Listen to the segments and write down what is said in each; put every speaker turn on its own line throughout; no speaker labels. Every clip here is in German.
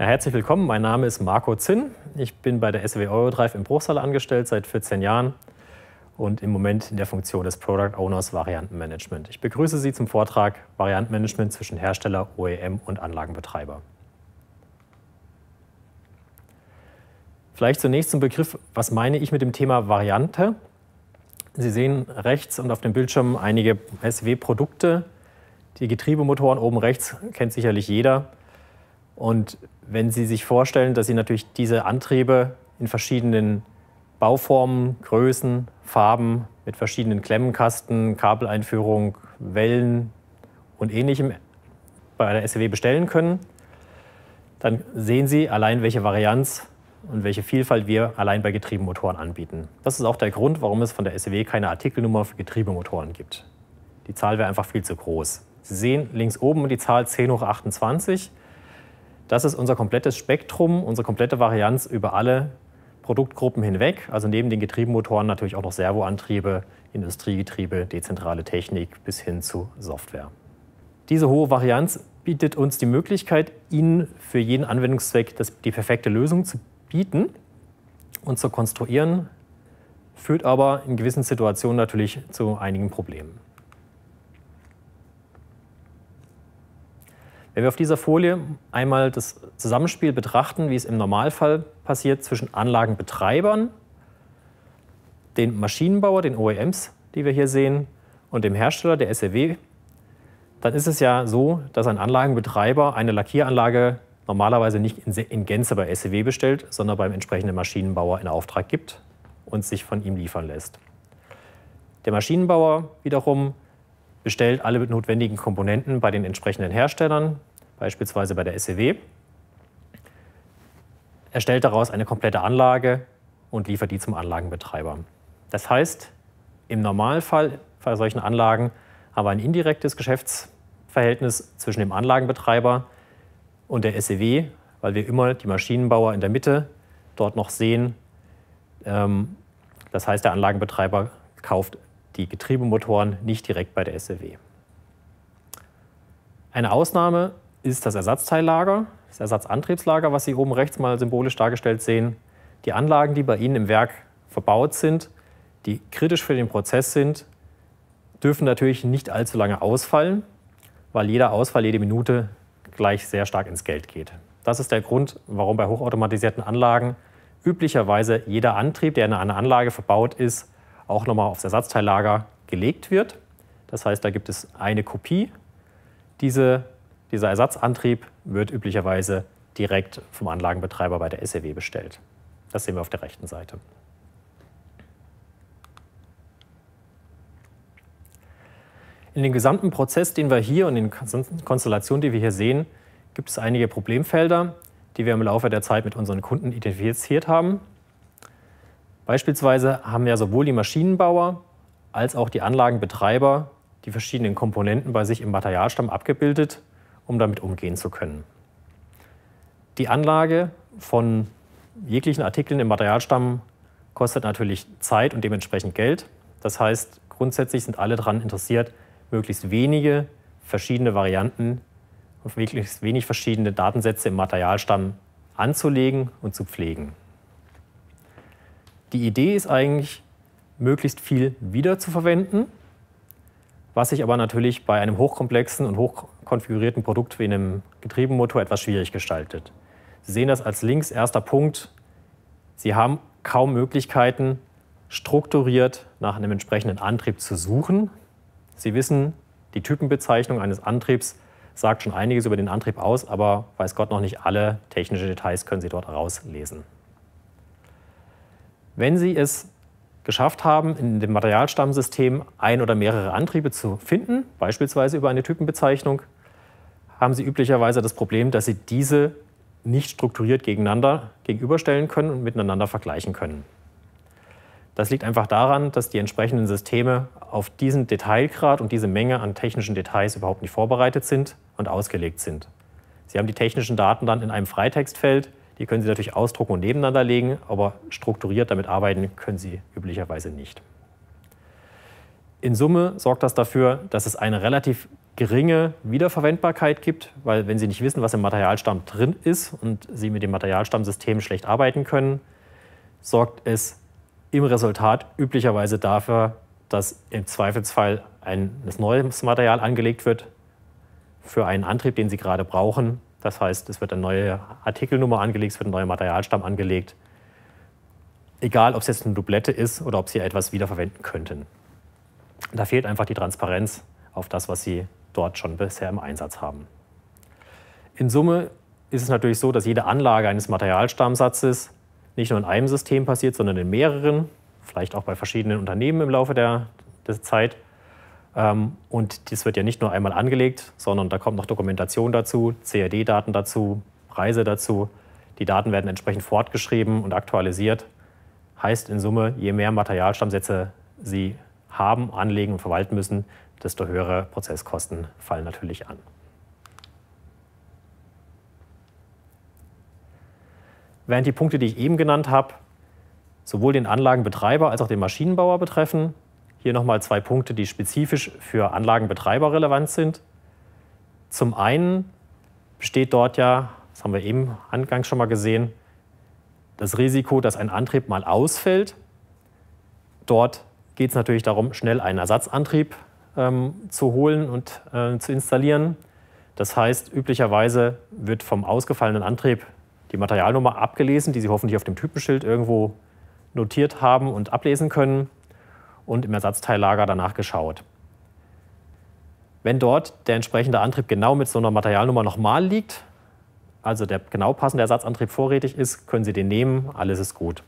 Ja, herzlich willkommen, mein Name ist Marco Zinn. Ich bin bei der SW Eurodrive im Bruchsal angestellt seit 14 Jahren und im Moment in der Funktion des Product Owners Variantenmanagement. Ich begrüße Sie zum Vortrag Variantenmanagement zwischen Hersteller, OEM und Anlagenbetreiber. Vielleicht zunächst zum Begriff, was meine ich mit dem Thema Variante? Sie sehen rechts und auf dem Bildschirm einige SW-Produkte. Die Getriebemotoren oben rechts kennt sicherlich jeder. Und wenn Sie sich vorstellen, dass Sie natürlich diese Antriebe in verschiedenen Bauformen, Größen, Farben, mit verschiedenen Klemmenkasten, Kabeleinführung, Wellen und ähnlichem bei einer SEW bestellen können, dann sehen Sie allein, welche Varianz und welche Vielfalt wir allein bei Getriebemotoren anbieten. Das ist auch der Grund, warum es von der SEW keine Artikelnummer für Getriebemotoren gibt. Die Zahl wäre einfach viel zu groß. Sie sehen links oben die Zahl 10 hoch 28. Das ist unser komplettes Spektrum, unsere komplette Varianz über alle Produktgruppen hinweg. Also neben den Getriebemotoren natürlich auch noch Servoantriebe, Industriegetriebe, dezentrale Technik bis hin zu Software. Diese hohe Varianz bietet uns die Möglichkeit, Ihnen für jeden Anwendungszweck das, die perfekte Lösung zu bieten und zu konstruieren, führt aber in gewissen Situationen natürlich zu einigen Problemen. Wenn wir auf dieser Folie einmal das Zusammenspiel betrachten, wie es im Normalfall passiert zwischen Anlagenbetreibern, den Maschinenbauer, den OEMs, die wir hier sehen, und dem Hersteller, der SEW, dann ist es ja so, dass ein Anlagenbetreiber eine Lackieranlage normalerweise nicht in Gänze bei SEW bestellt, sondern beim entsprechenden Maschinenbauer in Auftrag gibt und sich von ihm liefern lässt. Der Maschinenbauer wiederum bestellt alle notwendigen Komponenten bei den entsprechenden Herstellern, beispielsweise bei der SEW, erstellt daraus eine komplette Anlage und liefert die zum Anlagenbetreiber. Das heißt, im Normalfall bei solchen Anlagen haben wir ein indirektes Geschäftsverhältnis zwischen dem Anlagenbetreiber und der SEW, weil wir immer die Maschinenbauer in der Mitte dort noch sehen. Ähm, das heißt, der Anlagenbetreiber kauft die Getriebemotoren nicht direkt bei der SEW. Eine Ausnahme ist das Ersatzteillager, das Ersatzantriebslager, was Sie oben rechts mal symbolisch dargestellt sehen. Die Anlagen, die bei Ihnen im Werk verbaut sind, die kritisch für den Prozess sind, dürfen natürlich nicht allzu lange ausfallen, weil jeder Ausfall jede Minute gleich sehr stark ins Geld geht. Das ist der Grund, warum bei hochautomatisierten Anlagen üblicherweise jeder Antrieb, der in einer Anlage verbaut ist, auch nochmal aufs Ersatzteillager gelegt wird. Das heißt, da gibt es eine Kopie. Diese dieser Ersatzantrieb wird üblicherweise direkt vom Anlagenbetreiber bei der SEW bestellt. Das sehen wir auf der rechten Seite. In dem gesamten Prozess, den wir hier und in den Konstellationen, die wir hier sehen, gibt es einige Problemfelder, die wir im Laufe der Zeit mit unseren Kunden identifiziert haben. Beispielsweise haben ja sowohl die Maschinenbauer als auch die Anlagenbetreiber die verschiedenen Komponenten bei sich im Materialstamm abgebildet um damit umgehen zu können. Die Anlage von jeglichen Artikeln im Materialstamm kostet natürlich Zeit und dementsprechend Geld. Das heißt, grundsätzlich sind alle daran interessiert, möglichst wenige verschiedene Varianten und möglichst wenig verschiedene Datensätze im Materialstamm anzulegen und zu pflegen. Die Idee ist eigentlich, möglichst viel wiederzuverwenden, was sich aber natürlich bei einem hochkomplexen und hoch konfigurierten Produkt wie in einem Getriebemotor etwas schwierig gestaltet. Sie sehen das als links erster Punkt. Sie haben kaum Möglichkeiten, strukturiert nach einem entsprechenden Antrieb zu suchen. Sie wissen, die Typenbezeichnung eines Antriebs sagt schon einiges über den Antrieb aus, aber weiß Gott noch nicht alle technischen Details können Sie dort herauslesen. Wenn Sie es geschafft haben, in dem Materialstammsystem ein oder mehrere Antriebe zu finden, beispielsweise über eine Typenbezeichnung, haben Sie üblicherweise das Problem, dass Sie diese nicht strukturiert gegeneinander gegenüberstellen können und miteinander vergleichen können. Das liegt einfach daran, dass die entsprechenden Systeme auf diesen Detailgrad und diese Menge an technischen Details überhaupt nicht vorbereitet sind und ausgelegt sind. Sie haben die technischen Daten dann in einem Freitextfeld, die können Sie natürlich ausdrucken und nebeneinander legen, aber strukturiert damit arbeiten können Sie üblicherweise nicht. In Summe sorgt das dafür, dass es eine relativ geringe Wiederverwendbarkeit gibt, weil wenn Sie nicht wissen, was im Materialstamm drin ist und Sie mit dem Materialstammsystem schlecht arbeiten können, sorgt es im Resultat üblicherweise dafür, dass im Zweifelsfall ein neues Material angelegt wird für einen Antrieb, den Sie gerade brauchen. Das heißt, es wird eine neue Artikelnummer angelegt, es wird ein neuer Materialstamm angelegt. Egal, ob es jetzt eine Dublette ist oder ob Sie etwas wiederverwenden könnten. Da fehlt einfach die Transparenz auf das, was Sie dort schon bisher im Einsatz haben. In Summe ist es natürlich so, dass jede Anlage eines Materialstammsatzes nicht nur in einem System passiert, sondern in mehreren, vielleicht auch bei verschiedenen Unternehmen im Laufe der, der Zeit. Ähm, und das wird ja nicht nur einmal angelegt, sondern da kommt noch Dokumentation dazu, CAD-Daten dazu, Preise dazu. Die Daten werden entsprechend fortgeschrieben und aktualisiert. Heißt in Summe, je mehr Materialstammsätze Sie haben, anlegen und verwalten müssen, desto höhere Prozesskosten fallen natürlich an. Während die Punkte, die ich eben genannt habe, sowohl den Anlagenbetreiber als auch den Maschinenbauer betreffen, hier nochmal zwei Punkte, die spezifisch für Anlagenbetreiber relevant sind. Zum einen besteht dort ja, das haben wir eben angangs schon mal gesehen, das Risiko, dass ein Antrieb mal ausfällt. Dort geht es natürlich darum, schnell einen Ersatzantrieb ähm, zu holen und äh, zu installieren. Das heißt, üblicherweise wird vom ausgefallenen Antrieb die Materialnummer abgelesen, die Sie hoffentlich auf dem Typenschild irgendwo notiert haben und ablesen können und im Ersatzteillager danach geschaut. Wenn dort der entsprechende Antrieb genau mit so einer Materialnummer nochmal liegt, also der genau passende Ersatzantrieb vorrätig ist, können Sie den nehmen, alles ist gut.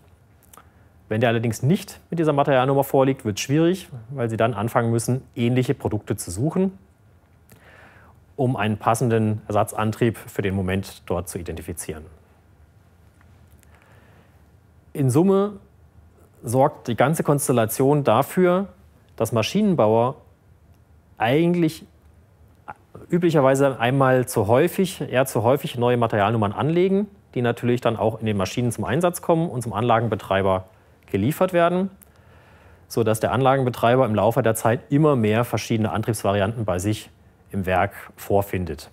Wenn der allerdings nicht mit dieser Materialnummer vorliegt, wird es schwierig, weil Sie dann anfangen müssen, ähnliche Produkte zu suchen, um einen passenden Ersatzantrieb für den Moment dort zu identifizieren. In Summe sorgt die ganze Konstellation dafür, dass Maschinenbauer eigentlich üblicherweise einmal zu häufig, eher zu häufig neue Materialnummern anlegen, die natürlich dann auch in den Maschinen zum Einsatz kommen und zum Anlagenbetreiber geliefert werden, sodass der Anlagenbetreiber im Laufe der Zeit immer mehr verschiedene Antriebsvarianten bei sich im Werk vorfindet.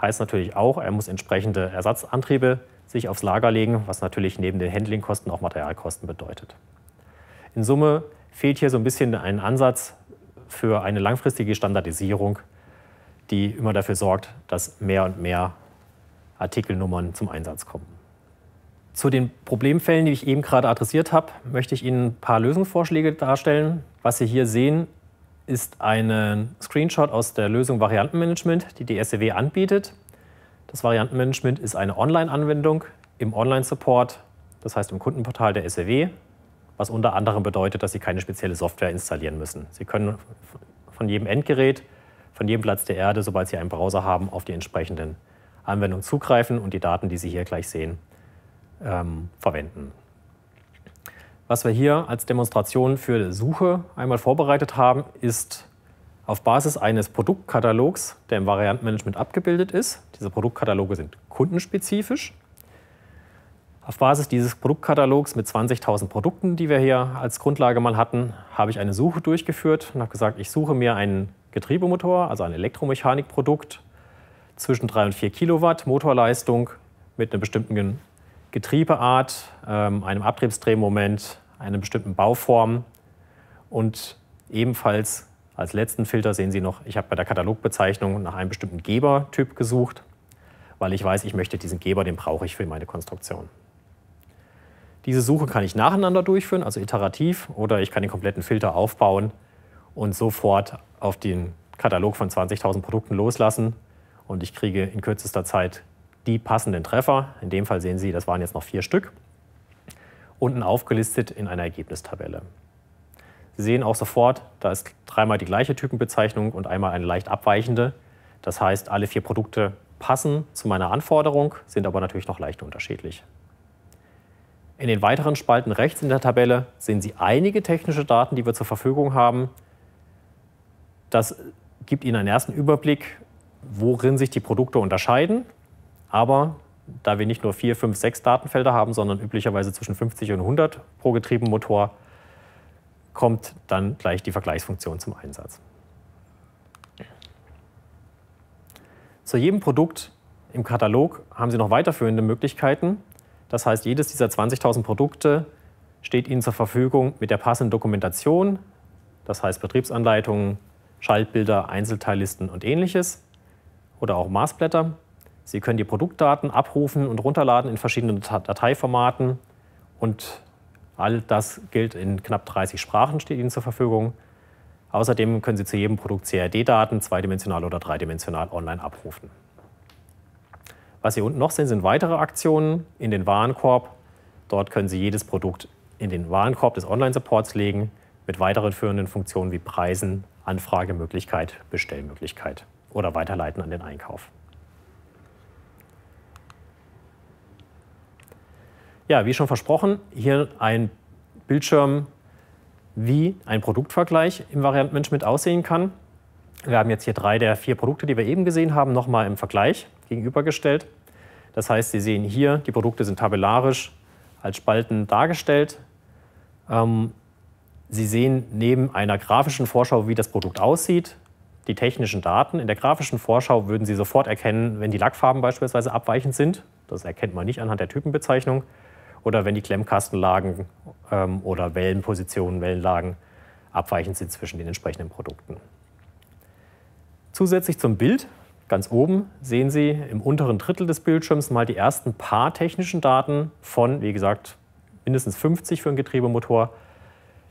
Heißt natürlich auch, er muss entsprechende Ersatzantriebe sich aufs Lager legen, was natürlich neben den Handlingkosten auch Materialkosten bedeutet. In Summe fehlt hier so ein bisschen ein Ansatz für eine langfristige Standardisierung, die immer dafür sorgt, dass mehr und mehr Artikelnummern zum Einsatz kommen. Zu den Problemfällen, die ich eben gerade adressiert habe, möchte ich Ihnen ein paar Lösungsvorschläge darstellen. Was Sie hier sehen, ist ein Screenshot aus der Lösung Variantenmanagement, die die SEW anbietet. Das Variantenmanagement ist eine Online-Anwendung im Online-Support, das heißt im Kundenportal der SEW, was unter anderem bedeutet, dass Sie keine spezielle Software installieren müssen. Sie können von jedem Endgerät, von jedem Platz der Erde, sobald Sie einen Browser haben, auf die entsprechenden Anwendungen zugreifen und die Daten, die Sie hier gleich sehen, ähm, verwenden. Was wir hier als Demonstration für Suche einmal vorbereitet haben, ist auf Basis eines Produktkatalogs, der im Variantenmanagement abgebildet ist. Diese Produktkataloge sind kundenspezifisch. Auf Basis dieses Produktkatalogs mit 20.000 Produkten, die wir hier als Grundlage mal hatten, habe ich eine Suche durchgeführt und habe gesagt, ich suche mir einen Getriebemotor, also ein Elektromechanikprodukt zwischen 3 und 4 Kilowatt Motorleistung mit einem bestimmten Getriebeart, ähm, einem Abtriebsdrehmoment, einer bestimmten Bauform und ebenfalls als letzten Filter sehen Sie noch, ich habe bei der Katalogbezeichnung nach einem bestimmten Gebertyp gesucht, weil ich weiß, ich möchte diesen Geber, den brauche ich für meine Konstruktion. Diese Suche kann ich nacheinander durchführen, also iterativ, oder ich kann den kompletten Filter aufbauen und sofort auf den Katalog von 20.000 Produkten loslassen und ich kriege in kürzester Zeit die passenden Treffer. In dem Fall sehen Sie, das waren jetzt noch vier Stück. Unten aufgelistet in einer Ergebnistabelle. Sie sehen auch sofort, da ist dreimal die gleiche Typenbezeichnung und einmal eine leicht abweichende. Das heißt, alle vier Produkte passen zu meiner Anforderung, sind aber natürlich noch leicht unterschiedlich. In den weiteren Spalten rechts in der Tabelle sehen Sie einige technische Daten, die wir zur Verfügung haben. Das gibt Ihnen einen ersten Überblick, worin sich die Produkte unterscheiden. Aber da wir nicht nur vier, fünf, sechs Datenfelder haben, sondern üblicherweise zwischen 50 und 100 pro Getriebemotor, kommt dann gleich die Vergleichsfunktion zum Einsatz. Zu jedem Produkt im Katalog haben Sie noch weiterführende Möglichkeiten. Das heißt, jedes dieser 20.000 Produkte steht Ihnen zur Verfügung mit der passenden Dokumentation, das heißt Betriebsanleitungen, Schaltbilder, Einzelteillisten und ähnliches oder auch Maßblätter. Sie können die Produktdaten abrufen und runterladen in verschiedenen Dateiformaten. Und all das gilt in knapp 30 Sprachen, steht Ihnen zur Verfügung. Außerdem können Sie zu jedem Produkt cad daten zweidimensional oder dreidimensional online abrufen. Was Sie unten noch sehen, sind weitere Aktionen in den Warenkorb. Dort können Sie jedes Produkt in den Warenkorb des Online-Supports legen, mit weiteren führenden Funktionen wie Preisen, Anfragemöglichkeit, Bestellmöglichkeit oder weiterleiten an den Einkauf. Ja, wie schon versprochen, hier ein Bildschirm, wie ein Produktvergleich im mit aussehen kann. Wir haben jetzt hier drei der vier Produkte, die wir eben gesehen haben, nochmal im Vergleich gegenübergestellt. Das heißt, Sie sehen hier, die Produkte sind tabellarisch als Spalten dargestellt. Ähm, Sie sehen neben einer grafischen Vorschau, wie das Produkt aussieht, die technischen Daten. In der grafischen Vorschau würden Sie sofort erkennen, wenn die Lackfarben beispielsweise abweichend sind. Das erkennt man nicht anhand der Typenbezeichnung oder wenn die Klemmkastenlagen ähm, oder Wellenpositionen, Wellenlagen abweichend sind zwischen den entsprechenden Produkten. Zusätzlich zum Bild, ganz oben, sehen Sie im unteren Drittel des Bildschirms mal die ersten paar technischen Daten von, wie gesagt, mindestens 50 für einen Getriebemotor,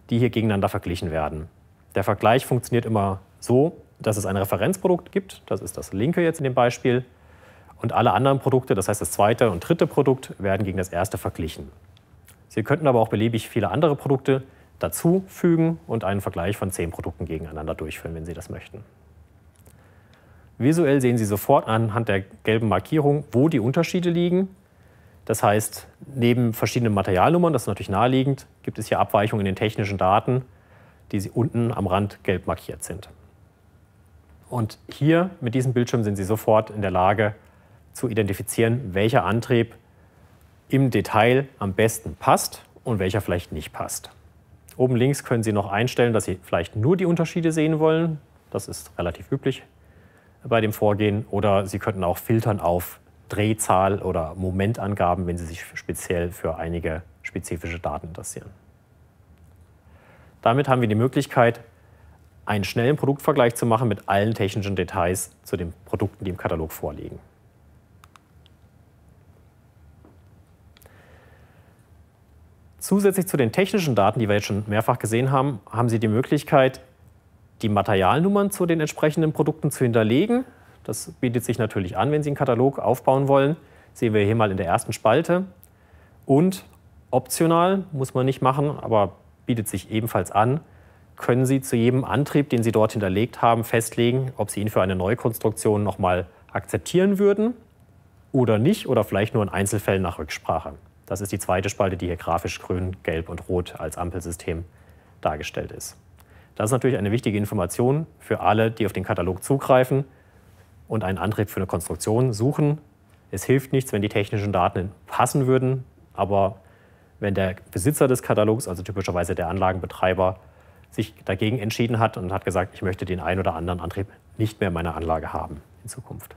die hier gegeneinander verglichen werden. Der Vergleich funktioniert immer so, dass es ein Referenzprodukt gibt, das ist das linke jetzt in dem Beispiel, und alle anderen Produkte, das heißt das zweite und dritte Produkt, werden gegen das erste verglichen. Sie könnten aber auch beliebig viele andere Produkte dazu fügen und einen Vergleich von zehn Produkten gegeneinander durchführen, wenn Sie das möchten. Visuell sehen Sie sofort anhand der gelben Markierung, wo die Unterschiede liegen. Das heißt, neben verschiedenen Materialnummern, das ist natürlich naheliegend, gibt es hier Abweichungen in den technischen Daten, die unten am Rand gelb markiert sind. Und hier mit diesem Bildschirm sind Sie sofort in der Lage, zu identifizieren, welcher Antrieb im Detail am besten passt und welcher vielleicht nicht passt. Oben links können Sie noch einstellen, dass Sie vielleicht nur die Unterschiede sehen wollen. Das ist relativ üblich bei dem Vorgehen. Oder Sie könnten auch filtern auf Drehzahl oder Momentangaben, wenn Sie sich speziell für einige spezifische Daten interessieren. Damit haben wir die Möglichkeit, einen schnellen Produktvergleich zu machen mit allen technischen Details zu den Produkten, die im Katalog vorliegen. Zusätzlich zu den technischen Daten, die wir jetzt schon mehrfach gesehen haben, haben Sie die Möglichkeit, die Materialnummern zu den entsprechenden Produkten zu hinterlegen. Das bietet sich natürlich an, wenn Sie einen Katalog aufbauen wollen. Sehen wir hier mal in der ersten Spalte. Und optional, muss man nicht machen, aber bietet sich ebenfalls an, können Sie zu jedem Antrieb, den Sie dort hinterlegt haben, festlegen, ob Sie ihn für eine Neukonstruktion nochmal akzeptieren würden oder nicht oder vielleicht nur in Einzelfällen nach Rücksprache. Das ist die zweite Spalte, die hier grafisch grün, gelb und rot als Ampelsystem dargestellt ist. Das ist natürlich eine wichtige Information für alle, die auf den Katalog zugreifen und einen Antrieb für eine Konstruktion suchen. Es hilft nichts, wenn die technischen Daten passen würden, aber wenn der Besitzer des Katalogs, also typischerweise der Anlagenbetreiber, sich dagegen entschieden hat und hat gesagt, ich möchte den einen oder anderen Antrieb nicht mehr in meiner Anlage haben in Zukunft.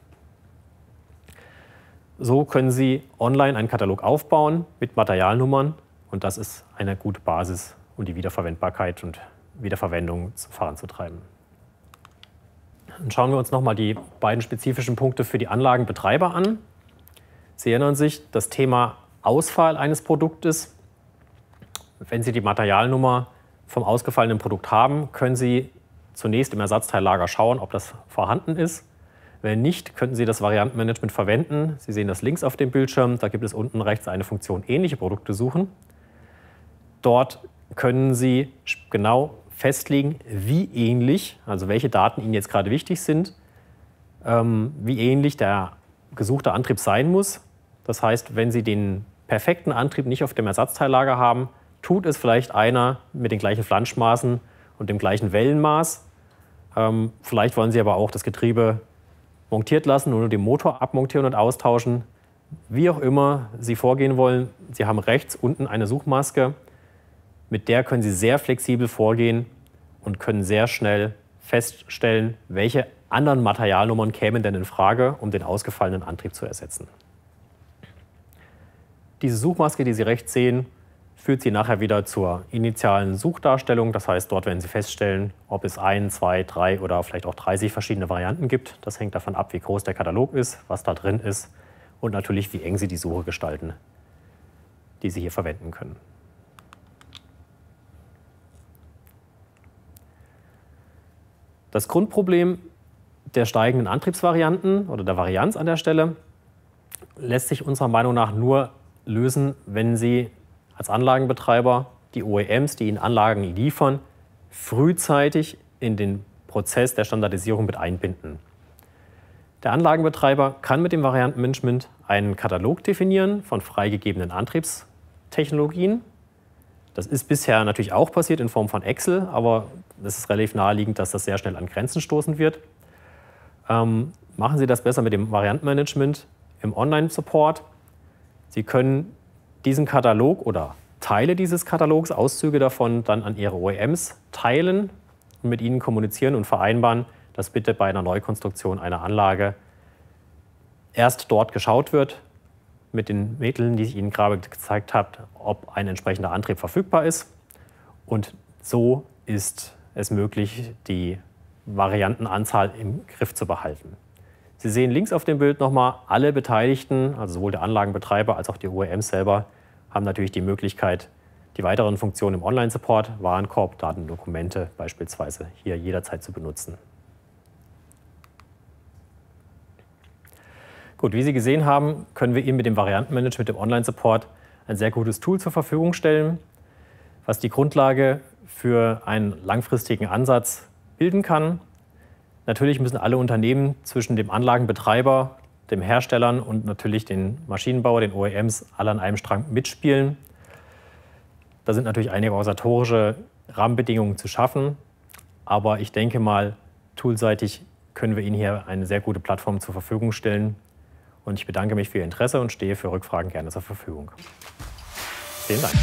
So können Sie online einen Katalog aufbauen mit Materialnummern und das ist eine gute Basis, um die Wiederverwendbarkeit und Wiederverwendung voranzutreiben. Dann schauen wir uns nochmal die beiden spezifischen Punkte für die Anlagenbetreiber an. Sie erinnern sich, das Thema Ausfall eines Produktes. Wenn Sie die Materialnummer vom ausgefallenen Produkt haben, können Sie zunächst im Ersatzteillager schauen, ob das vorhanden ist. Wenn nicht, könnten Sie das Variantenmanagement verwenden. Sie sehen das links auf dem Bildschirm. Da gibt es unten rechts eine Funktion Ähnliche Produkte suchen. Dort können Sie genau festlegen, wie ähnlich, also welche Daten Ihnen jetzt gerade wichtig sind, ähm, wie ähnlich der gesuchte Antrieb sein muss. Das heißt, wenn Sie den perfekten Antrieb nicht auf dem Ersatzteillager haben, tut es vielleicht einer mit den gleichen Flanschmaßen und dem gleichen Wellenmaß. Ähm, vielleicht wollen Sie aber auch das Getriebe montiert lassen nur den Motor abmontieren und austauschen. Wie auch immer Sie vorgehen wollen, Sie haben rechts unten eine Suchmaske. Mit der können Sie sehr flexibel vorgehen und können sehr schnell feststellen, welche anderen Materialnummern kämen denn in Frage, um den ausgefallenen Antrieb zu ersetzen. Diese Suchmaske, die Sie rechts sehen, führt sie nachher wieder zur initialen Suchdarstellung. Das heißt, dort werden Sie feststellen, ob es ein, zwei, drei oder vielleicht auch 30 verschiedene Varianten gibt. Das hängt davon ab, wie groß der Katalog ist, was da drin ist und natürlich, wie eng Sie die Suche gestalten, die Sie hier verwenden können. Das Grundproblem der steigenden Antriebsvarianten oder der Varianz an der Stelle lässt sich unserer Meinung nach nur lösen, wenn Sie als Anlagenbetreiber die OEMs, die Ihnen Anlagen liefern, frühzeitig in den Prozess der Standardisierung mit einbinden. Der Anlagenbetreiber kann mit dem Variantenmanagement einen Katalog definieren von freigegebenen Antriebstechnologien. Das ist bisher natürlich auch passiert in Form von Excel, aber es ist relativ naheliegend, dass das sehr schnell an Grenzen stoßen wird. Ähm, machen Sie das besser mit dem Variantenmanagement im Online-Support. Sie können diesen Katalog oder Teile dieses Katalogs, Auszüge davon, dann an ihre OEMs teilen und mit ihnen kommunizieren und vereinbaren, dass bitte bei einer Neukonstruktion einer Anlage erst dort geschaut wird, mit den Mitteln, die ich Ihnen gerade gezeigt habe, ob ein entsprechender Antrieb verfügbar ist. Und so ist es möglich, die Variantenanzahl im Griff zu behalten. Sie sehen links auf dem Bild nochmal alle Beteiligten, also sowohl der Anlagenbetreiber als auch die OEMs selber, haben natürlich die Möglichkeit, die weiteren Funktionen im Online-Support, Warenkorb, Daten, Dokumente beispielsweise hier jederzeit zu benutzen. Gut, wie Sie gesehen haben, können wir Ihnen mit dem Variantenmanagement dem Online-Support ein sehr gutes Tool zur Verfügung stellen, was die Grundlage für einen langfristigen Ansatz bilden kann. Natürlich müssen alle Unternehmen zwischen dem Anlagenbetreiber dem Herstellern und natürlich den Maschinenbauer, den OEMs, alle an einem Strang mitspielen. Da sind natürlich einige organisatorische Rahmenbedingungen zu schaffen, aber ich denke mal, toolseitig können wir Ihnen hier eine sehr gute Plattform zur Verfügung stellen. Und ich bedanke mich für Ihr Interesse und stehe für Rückfragen gerne zur Verfügung. Vielen Dank.